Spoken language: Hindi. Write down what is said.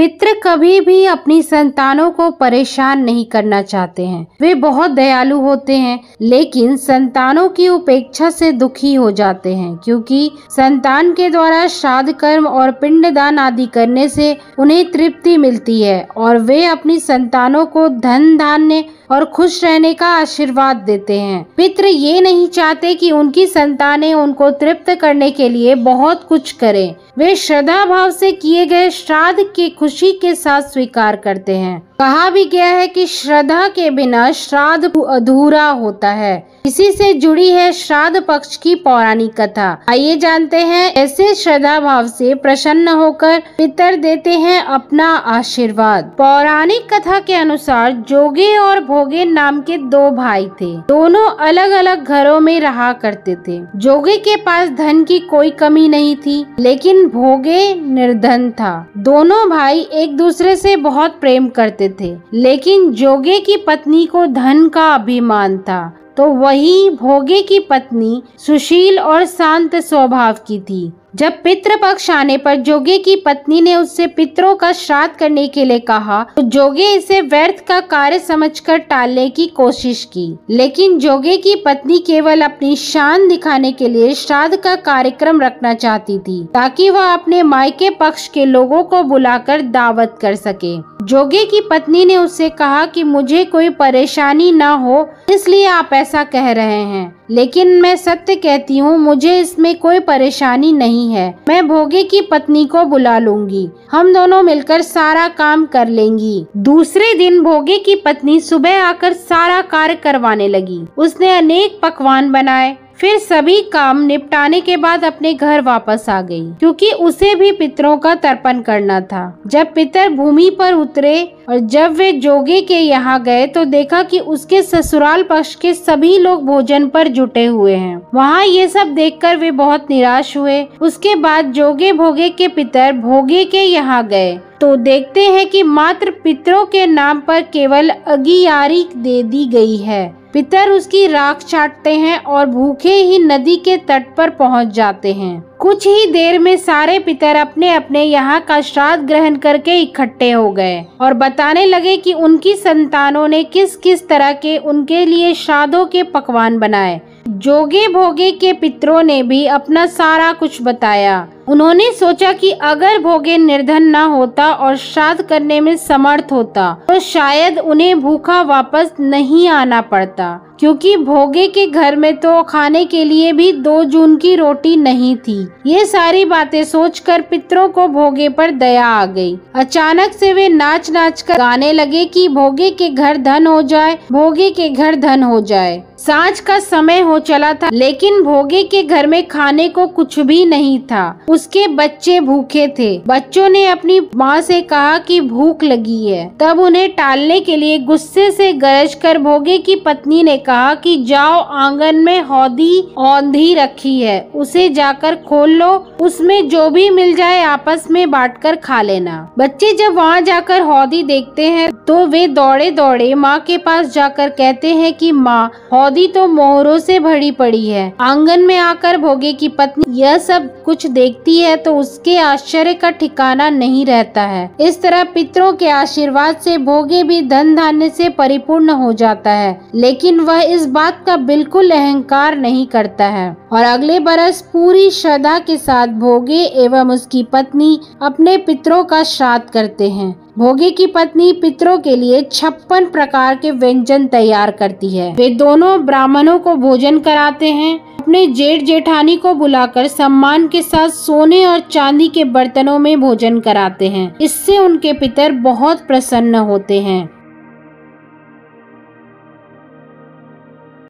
पितृ कभी भी अपनी संतानों को परेशान नहीं करना चाहते हैं वे बहुत दयालु होते हैं लेकिन संतानों की उपेक्षा से दुखी हो जाते हैं क्योंकि संतान के द्वारा श्राद्ध कर्म और पिंडदान आदि करने से उन्हें तृप्ति मिलती है और वे अपनी संतानों को धन धान्य और खुश रहने का आशीर्वाद देते हैं पितृ ये नहीं चाहते कि उनकी संतानें उनको तृप्त करने के लिए बहुत कुछ करें वे श्रद्धा भाव से किए गए श्राद्ध के खुश खुशी के साथ स्वीकार करते हैं कहा भी गया है कि श्रद्धा के बिना श्राद्ध अधूरा होता है इसी से जुड़ी है श्राद्ध पक्ष की पौराणिक कथा आइए जानते हैं ऐसे श्रद्धा भाव से प्रसन्न होकर पितर देते हैं अपना आशीर्वाद पौराणिक कथा के अनुसार जोगे और भोगे नाम के दो भाई थे दोनों अलग अलग घरों में रहा करते थे जोगे के पास धन की कोई कमी नहीं थी लेकिन भोगे निर्धन था दोनों भाई एक दूसरे से बहुत प्रेम करते थे लेकिन जोगे की पत्नी को धन का अभिमान था तो वही भोगे की पत्नी सुशील और शांत स्वभाव की थी जब पितृपक्ष आने पर जोगे की पत्नी ने उससे पितरों का श्राद्ध करने के लिए कहा तो जोगे इसे व्यर्थ का कार्य समझकर टालने की कोशिश की लेकिन जोगे की पत्नी केवल अपनी शान दिखाने के लिए श्राद्ध का कार्यक्रम रखना चाहती थी ताकि वह अपने मायके पक्ष के लोगों को बुलाकर दावत कर सके जोगे की पत्नी ने उससे कहा कि मुझे कोई परेशानी न हो इसलिए आप ऐसा कह रहे हैं लेकिन मैं सत्य कहती हूँ मुझे इसमें कोई परेशानी नहीं है मैं भोगे की पत्नी को बुला लूंगी हम दोनों मिलकर सारा काम कर लेंगी दूसरे दिन भोगे की पत्नी सुबह आकर सारा कार्य करवाने लगी उसने अनेक पकवान बनाए फिर सभी काम निपटाने के बाद अपने घर वापस आ गई क्योंकि उसे भी पितरों का तर्पण करना था जब पितर भूमि पर उतरे और जब वे जोगे के यहाँ गए तो देखा कि उसके ससुराल पक्ष के सभी लोग भोजन पर जुटे हुए हैं वहाँ ये सब देखकर वे बहुत निराश हुए उसके बाद जोगे भोगे के पितर भोगे के यहाँ गए तो देखते हैं कि मात्र पितरों के नाम पर केवल अगियारी दे दी गई है पितर उसकी राख छाटते हैं और भूखे ही नदी के तट पर पहुंच जाते हैं कुछ ही देर में सारे पितर अपने अपने यहाँ का श्राद्ध ग्रहण करके इकट्ठे हो गए और बताने लगे कि उनकी संतानों ने किस किस तरह के उनके लिए श्राद्धों के पकवान बनाए जोगे भोगे के पितरों ने भी अपना सारा कुछ बताया उन्होंने सोचा कि अगर भोगे निर्धन न होता और श्राद्ध करने में समर्थ होता तो शायद उन्हें भूखा वापस नहीं आना पड़ता क्योंकि भोगे के घर में तो खाने के लिए भी दो जून की रोटी नहीं थी ये सारी बातें सोचकर पितरों को भोगे पर दया आ गई अचानक से वे नाच नाच कर गाने लगे कि भोगे के घर धन हो जाए भोगे के घर धन हो जाए सांझ का समय हो चला था लेकिन भोगे के घर में खाने को कुछ भी नहीं था उसके बच्चे भूखे थे बच्चों ने अपनी माँ से कहा कि भूख लगी है तब उन्हें टालने के लिए गुस्से से गरज कर भोगे की पत्नी ने कहा कि जाओ आंगन में हौदी औंधी रखी है उसे जाकर खोल लो उसमें जो भी मिल जाए आपस में बांट कर खा लेना बच्चे जब वहाँ जाकर हौदी देखते हैं तो वे दौड़े दौड़े माँ के पास जाकर कहते हैं की माँ गोदी तो मोहरों से भरी पड़ी है आंगन में आकर भोगे की पत्नी यह सब कुछ देखती है तो उसके आश्चर्य का ठिकाना नहीं रहता है इस तरह पितरों के आशीर्वाद से भोगे भी धन धान्य से परिपूर्ण हो जाता है लेकिन वह इस बात का बिल्कुल अहंकार नहीं करता है और अगले बरस पूरी श्रद्धा के साथ भोगे एवं उसकी पत्नी अपने पितरों का श्राद्ध करते हैं भोगी की पत्नी पितरों के लिए छप्पन प्रकार के व्यंजन तैयार करती है वे दोनों ब्राह्मणों को भोजन कराते हैं अपने जेठ जेठानी को बुलाकर सम्मान के साथ सोने और चांदी के बर्तनों में भोजन कराते हैं इससे उनके पितर बहुत प्रसन्न होते हैं